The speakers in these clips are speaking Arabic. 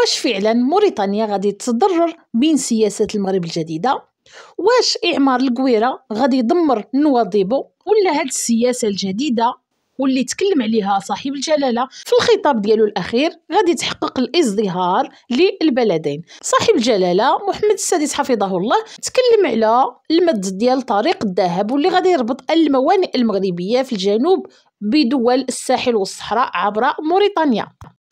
واش فعلا موريتانيا غادي تتضرر من سياسة المغرب الجديدة واش إعمار القويرة غادي يدمر نواضيبو ديبو ولا هاد السياسة الجديدة واللي تكلم عليها صاحب الجلاله في الخطاب ديالو الاخير غادي تحقق الازدهار للبلدين صاحب الجلاله محمد السادس حفظه الله تكلم على المد ديال طريق الذهب واللي غادي يربط الموانئ المغربيه في الجنوب بدول الساحل والصحراء عبر موريتانيا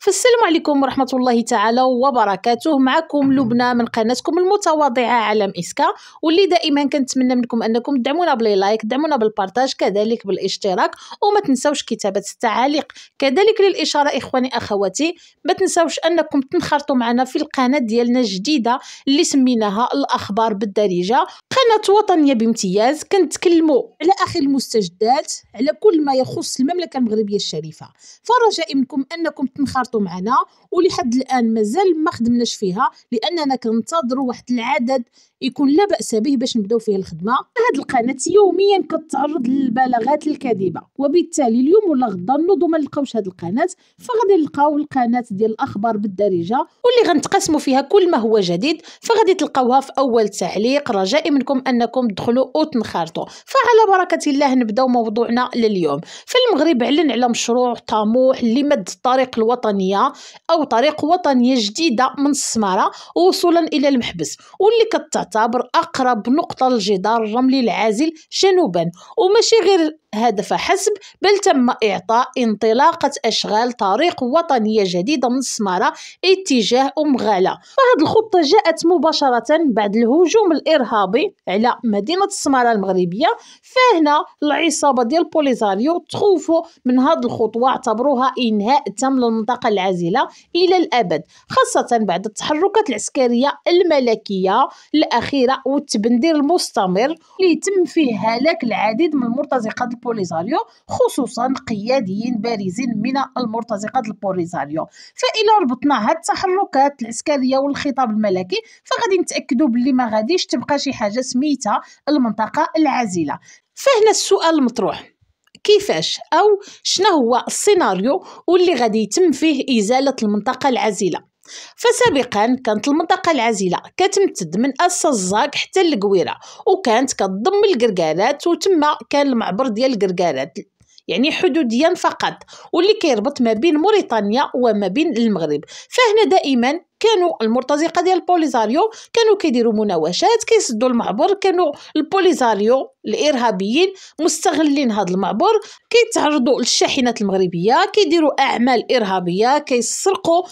فالسلام عليكم ورحمة الله تعالى وبركاته معكم لبنى من قناتكم المتواضعة عالم إسكا واللي دائما كنتمنى منكم أنكم تدعمونا باللايك تدعمونا بالبارتاج كذلك بالاشتراك وما تنسوش كتابة التعاليق كذلك للإشارة إخواني أخواتي ما تنسوش أنكم تنخرطوا معنا في القناة ديالنا الجديدة اللي سميناها الأخبار بالدارجة قناة وطنية بامتياز كنتكلموا على أخي المستجدات على كل ما يخص المملكة المغربية الشريفة فرجاء منكم أنكم تنخرطوا معنا ولحد الان مازال ما خدمناش فيها لاننا كنتظروا واحد العدد يكون لا باس به باش نبداو فيه الخدمه هذه القناه يوميا كتعرض للبلاغات الكاذبه وبالتالي اليوم ولا غدا نوضوا ما نلقاوش هذه القناه فغادي نلقاو القناه ديال الاخبار بالدارجه واللي غنتقاسموا فيها كل ما هو جديد فغادي تلقاوها في اول تعليق رجائي منكم انكم تدخلوا وتنخرطوا فعلى بركه الله نبداو موضوعنا لليوم في المغرب اعلن على مشروع طموح لمد الطريق الوطنيه او طريق وطنية جديدة من السمارة وصولا إلى المحبس واللي كتعتبر أقرب نقطة للجدار الرملي العازل جنوبا وماشي غير هدف حسب بل تم إعطاء انطلاقة أشغال طريق وطنية جديدة من السمارة اتجاه أم غالة وهذه الخطة جاءت مباشرة بعد الهجوم الإرهابي على مدينة السمارة المغربية فهنا العصابة ديال بوليزاريو تخوفوا من هذه الخطوة اعتبروها إنهاء تام للمنطقة العازلة إلى الأبد خاصة بعد التحركات العسكرية الملكية الأخيرة والتبندير المستمر اللي تم فيه هلاك العديد من مرتزقات البوليزاريو خصوصا قياديين بارزين من المرتزقة البوليزاريو فإلى ربطنا هاد التحركات العسكرية والخطاب الملكي فغادي نتأكدوا باللي ما غاديش تبقى شي حاجة سميتها المنطقة العازلة فهنا السؤال المطروح كيفاش او شنو هو السيناريو واللي غادي يتم فيه ازاله المنطقه العازله فسابقا كانت المنطقة العزلة كتمتد من أسا الزاك حتى القويرة وكانت كتضم القرقالات وتما كان المعبر ديال القرقالات يعني حدوديا فقط واللي كيربط ما بين موريتانيا وما بين المغرب فهنا دائما كانوا المرتزقه ديال البوليزاريو كانوا كيديروا مناوشات كيسدوا المعبر كانوا البوليزاريو الارهابيين مستغلين هذا المعبر كيتعرضوا للشاحنات المغربيه كيديروا اعمال ارهابيه كيسرقوا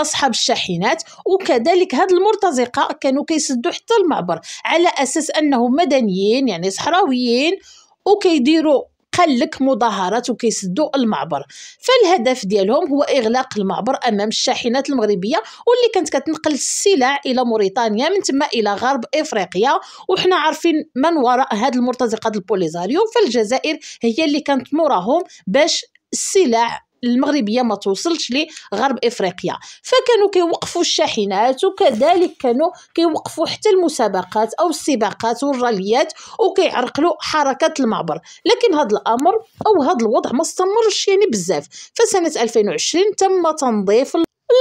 أصحاب الشاحنات وكذلك هاد المرتزقة كانوا كيسدوا حتى المعبر على أساس أنهم مدنيين يعني صحراويين وكيديروا قلك مظاهرات وكيسدوا المعبر فالهدف ديالهم هو اغلاق المعبر امام الشاحنات المغربيه واللي كانت كتنقل السلع الى موريتانيا من تما الى غرب افريقيا وحنا عارفين من وراء هاد المرتزقه البوليزاريو فالجزائر هي اللي كانت موراهم باش السلع المغربيه ما توصلش لغرب افريقيا فكانوا كيوقفوا الشاحنات وكذلك كانوا كيوقفوا حتى المسابقات او السباقات والراليات وكيعرقلوا حركه المعبر لكن هذا الامر او هذا الوضع ما استمرش يعني بزاف فسنه 2020 تم تنظيف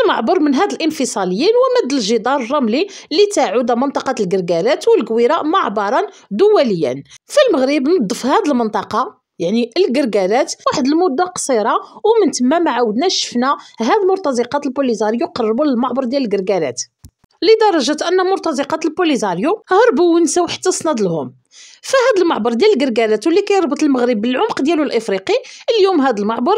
المعبر من هاد الانفصاليين ومد الجدار الرملي لتعود منطقة القرقالات والقويرة معبرا دوليا فالمغرب نظف هاد المنطقة يعني القرقالات واحد المده قصيره ومن تما ما عاودناش شفنا هاد مرتزقات البوليزاريو قربوا للمعبر ديال القرقالات لدرجة أن مرتزقة البوليزاريو هربوا ونساو حتى صند لهم فهاد المعبر ديال القرقالات واللي كيربط المغرب بالعمق ديالو الإفريقي اليوم هاد المعبر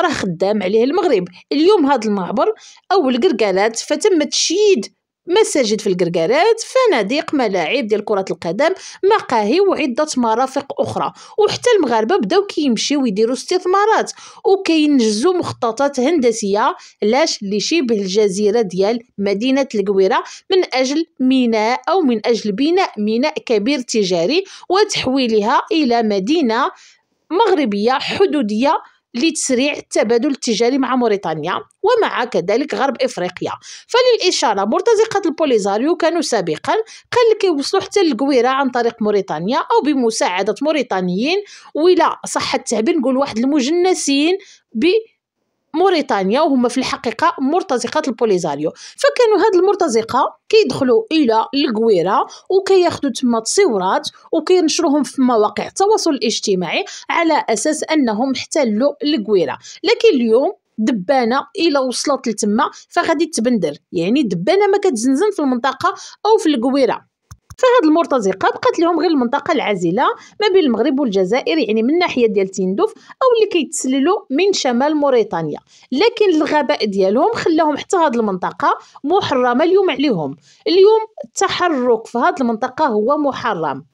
راه خدام عليه المغرب اليوم هاد المعبر أول قرقالات فتم تشييد مساجد في القرقارات فنادق ملاعب ديال كرة القدم مقاهي وعدة مرافق أخرى وحتى المغاربة بداو كيمشيو يديروا استثمارات وكينجزوا مخططات هندسية لاش اللي شبه الجزيرة ديال مدينة القويرة من أجل ميناء أو من أجل بناء ميناء كبير تجاري وتحويلها إلى مدينة مغربية حدودية لتسريع التبادل التجاري مع موريتانيا ومع كذلك غرب افريقيا فللاشاره مرتزقه البوليزاريو كانوا سابقا قال كيوصلوا حتى للقويره عن طريق موريتانيا او بمساعده موريتانيين ولا صح التعبير نقول واحد المجنسين ب موريتانيا وهما في الحقيقة مرتزقات البوليزاريو فكانوا هاد المرتزقة كيدخلوا إلى القويرة وكياخدوا تما تصورات وكينشروهم في مواقع التواصل الاجتماعي على أساس أنهم احتلوا القويرة لكن اليوم دبانه الا وصلت لتما فغادي تبندر يعني دبانه ما كتزنزن في المنطقه او في القويره فهاد المرتزقه بقات لهم غير المنطقه العازله ما بين المغرب والجزائر يعني من ناحيه ديال تندوف او اللي كيتسللوا من شمال موريتانيا لكن الغباء ديالهم خلاهم حتى هاد المنطقه محرمه اليوم عليهم اليوم التحرك في هاد المنطقه هو محرم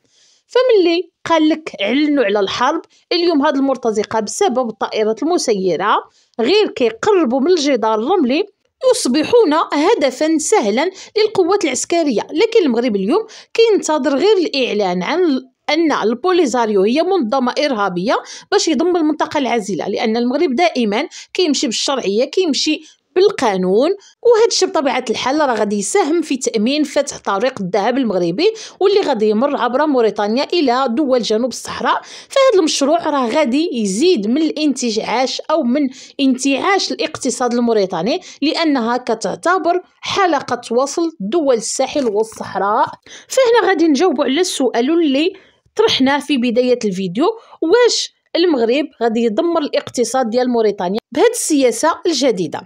فملي قال لك علنوا على الحرب اليوم هاد المرتزقه بسبب الطائرات المسيره غير كيقربوا من الجدار الرملي يصبحون هدفا سهلا للقوات العسكرية لكن المغرب اليوم كينتظر غير الإعلان عن ان البوليزاريو هي منظمه ارهابيه باش يضم المنطقه العازله لان المغرب دائما كيمشي بالشرعيه كيمشي بالقانون وهذا الشيء بطبيعه الحال راه غادي يساهم في تامين فتح طريق الذهب المغربي واللي غادي يمر عبر موريتانيا الى دول جنوب الصحراء فهذا المشروع راه غادي يزيد من الانتعاش او من انتعاش الاقتصاد الموريتاني لانها كتعتبر حلقه وصل دول الساحل والصحراء فهنا غادي نجاوبوا على السؤال اللي طرحناه في بدايه الفيديو واش المغرب غادي يدمر الاقتصاد ديال موريتانيا بهاد السياسه الجديده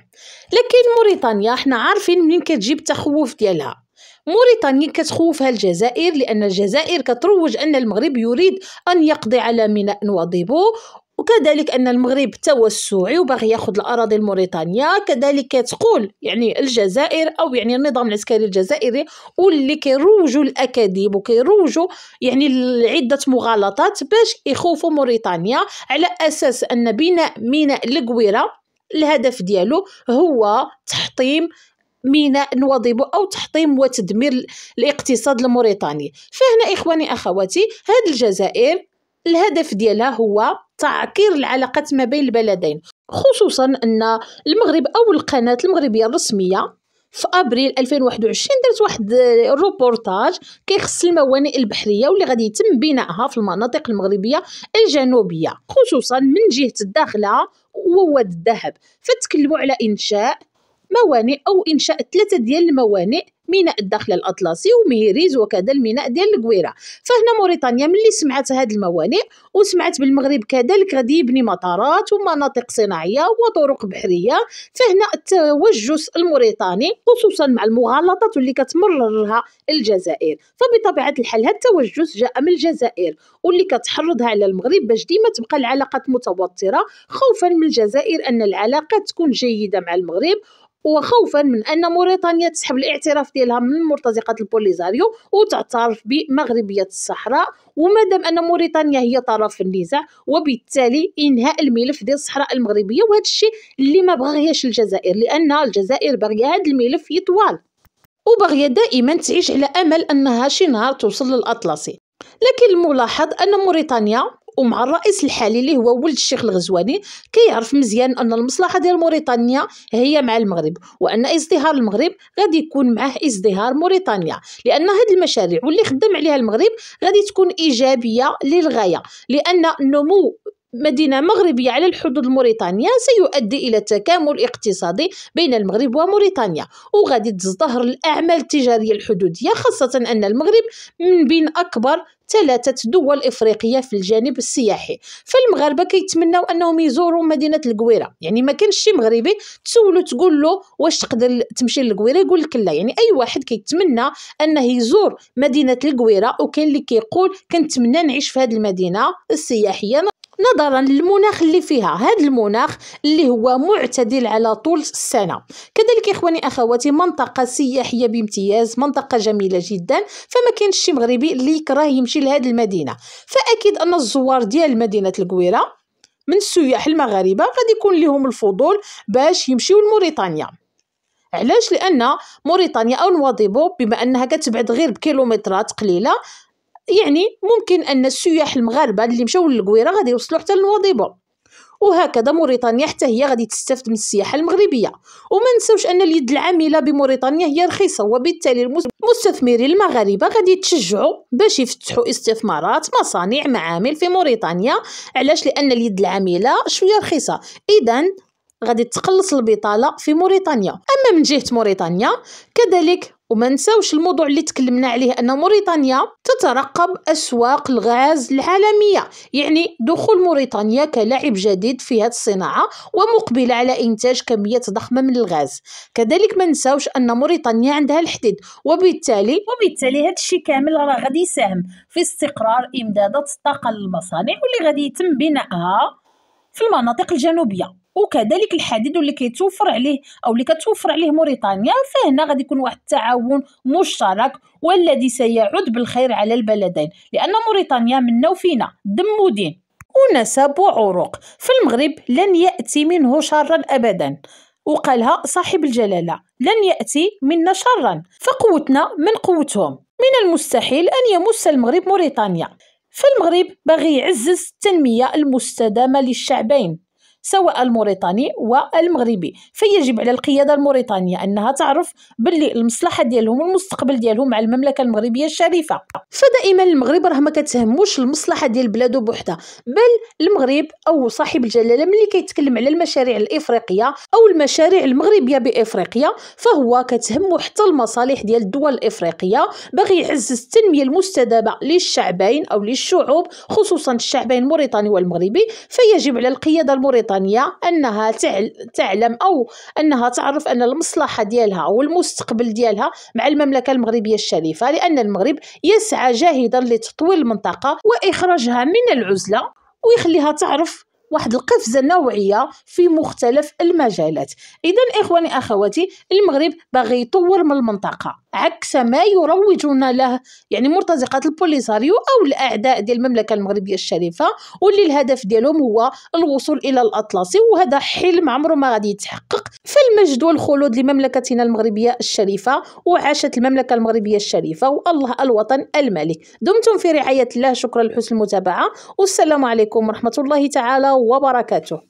لكن موريتانيا حنا عارفين منين كتجيب التخوف ديالها موريتانيا كتخوفها الجزائر لأن الجزائر كتروج أن المغرب يريد أن يقضي على ميناء نواضيبو وكذلك ان المغرب توسعي وباغي ياخذ الاراضي الموريتانيه كذلك كتقول يعني الجزائر او يعني النظام العسكري الجزائري واللي كيروجوا الاكاذيب وكيروجوا يعني عده مغالطات باش يخوفوا موريتانيا على اساس ان بناء ميناء القويره الهدف ديالو هو تحطيم ميناء نواضيبو او تحطيم وتدمير الاقتصاد الموريتاني فهنا اخواني اخواتي هاد الجزائر الهدف ديالها هو تعكير العلاقات ما بين البلدين خصوصا ان المغرب او القناه المغربيه الرسميه في ابريل 2021 درت واحد الروبورتاج كيخص الموانئ البحريه واللي غادي يتم بنائها في المناطق المغربيه الجنوبيه خصوصا من جهه الداخله وواد الذهب فتكلموا على انشاء موانئ أو إنشاء ثلاثة ديال الموانئ ميناء الداخل الأطلسي ومهيريز وكذا الميناء ديال الكويرة فهنا موريتانيا ملي سمعت هاد الموانئ وسمعت بالمغرب كذلك غادي يبني مطارات ومناطق صناعية وطرق بحرية فهنا التوجس الموريتاني خصوصا مع المغالطات اللي كتمررها الجزائر فبطبيعة الحال هاد التوجس جاء من الجزائر واللي كتحرضها على المغرب باش ديما تبقى العلاقات متوترة خوفا من الجزائر أن العلاقات تكون جيدة مع المغرب وخوفا من أن موريتانيا تسحب الاعتراف ديالها من مرتزقة البوليزاريو وتعترف بمغربية الصحراء ومادام أن موريتانيا هي طرف في النزاع وبالتالي إنهاء الملف ديال الصحراء المغربية وهذا الشيء اللي ما بغاهاش الجزائر لأن الجزائر باغية هذا الملف يطوال وباغية دائما تعيش على أمل أنها شي نهار توصل للأطلسي لكن الملاحظ أن موريتانيا ومع الرئيس الحالي اللي هو ولد الشيخ الغزواني كيعرف مزيان ان المصلحه ديال موريتانيا هي مع المغرب وان ازدهار المغرب غادي يكون معه ازدهار موريتانيا لان هاد المشاريع واللي خدم عليها المغرب غادي تكون ايجابيه للغايه لان النمو مدينة مغربية على الحدود الموريتانية سيؤدي إلى تكامل اقتصادي بين المغرب وموريتانيا وغادي تزدهر الأعمال التجارية الحدودية خاصة أن المغرب من بين أكبر ثلاثة دول إفريقية في الجانب السياحي فالمغاربة كيتمنوا أنهم يزوروا مدينة القويرة يعني ما كانش شي مغربي تسولو تقول له واش تقدر تمشي للقويرة يقول لك لا يعني أي واحد كيتمنى أنه يزور مدينة القويرة وكاين اللي كيقول كنتمنى نعيش في هذه المدينة السياحية نظرا للمناخ اللي فيها هذا المناخ اللي هو معتدل على طول السنة كذلك إخواني أخواتي منطقة سياحية بامتياز منطقة جميلة جدا فما كاينش شي مغربي اللي يكره يمشي لهذه المدينة فأكيد أن الزوار ديال مدينة القويرة من السياح المغاربة غادي يكون لهم الفضول باش يمشيو لموريتانيا علاش لان موريتانيا او نواضيبو بما انها كتبعد غير بكيلومترات قليله يعني ممكن أن السياح المغاربة اللي مشاو للقويرة غادي يوصلوا حتى لنواديبر وهكذا موريتانيا حتى هي غادي تستفد من السياحه المغربيه وما نساوش ان اليد العامله بموريتانيا هي رخيصه وبالتالي المستثمرين المغاربه غادي يتشجعوا باش يفتحوا استثمارات مصانع معامل في موريتانيا علاش لان اليد العامله شويه رخيصه اذا غادي تقلص البطاله في موريتانيا اما من جهه موريتانيا كذلك وما نساوش الموضوع اللي تكلمنا عليه أن موريتانيا تترقب أسواق الغاز العالمية يعني دخول موريتانيا كلاعب جديد في هذه الصناعة ومقبلة على إنتاج كميات ضخمة من الغاز كذلك ما نساوش أن موريتانيا عندها الحديد وبالتالي وبالتالي هذا الشيء كامل راه غادي يساهم في استقرار إمدادات الطاقة للمصانع واللي غادي يتم بنائها في المناطق الجنوبية وكذلك الحديد اللي كيتوفر عليه او اللي كتوفر عليه موريتانيا فهنا غادي يكون واحد التعاون مشترك والذي سيعود بالخير على البلدين لان موريتانيا منا وفينا دم ودين ونسب وعروق في المغرب لن ياتي منه شرا ابدا وقالها صاحب الجلاله لن ياتي منا شرا فقوتنا من قوتهم من المستحيل ان يمس المغرب موريتانيا فالمغرب باغي يعزز التنميه المستدامه للشعبين سواء الموريتاني والمغربي فيجب على القياده الموريتانيه انها تعرف باللي المصلحه ديالهم والمستقبل ديالهم مع المملكه المغربيه الشريفه فدائما المغرب راه ما كتهموش المصلحه ديال بلاده بوحدها بل المغرب او صاحب الجلاله ملي كيتكلم على المشاريع الافريقيه او المشاريع المغربيه بافريقيا فهو كتهمو حتى المصالح ديال الدول الافريقيه باغي يعزز التنميه المستدامه للشعبين او للشعوب خصوصا الشعبين الموريتاني والمغربي فيجب على القياده الموريتانيه بريطانيا انها تعلم او انها تعرف ان المصلحه ديالها والمستقبل ديالها مع المملكه المغربيه الشريفه لان المغرب يسعى جاهدا لتطوير المنطقه واخراجها من العزله ويخليها تعرف واحد القفزة نوعية في مختلف المجالات إذا إخواني أخواتي المغرب باغي يطور من المنطقة عكس ما يروجون له يعني مرتزقة البوليساريو أو الأعداء ديال المملكة المغربية الشريفة واللي الهدف ديالهم هو الوصول إلى الأطلسي وهذا حلم عمره ما غادي يتحقق فالمجد والخلود لمملكتنا المغربية الشريفة وعاشت المملكة المغربية الشريفة والله الوطن الملك دمتم في رعاية الله شكرا لحسن المتابعة والسلام عليكم ورحمة الله تعالى وبركاته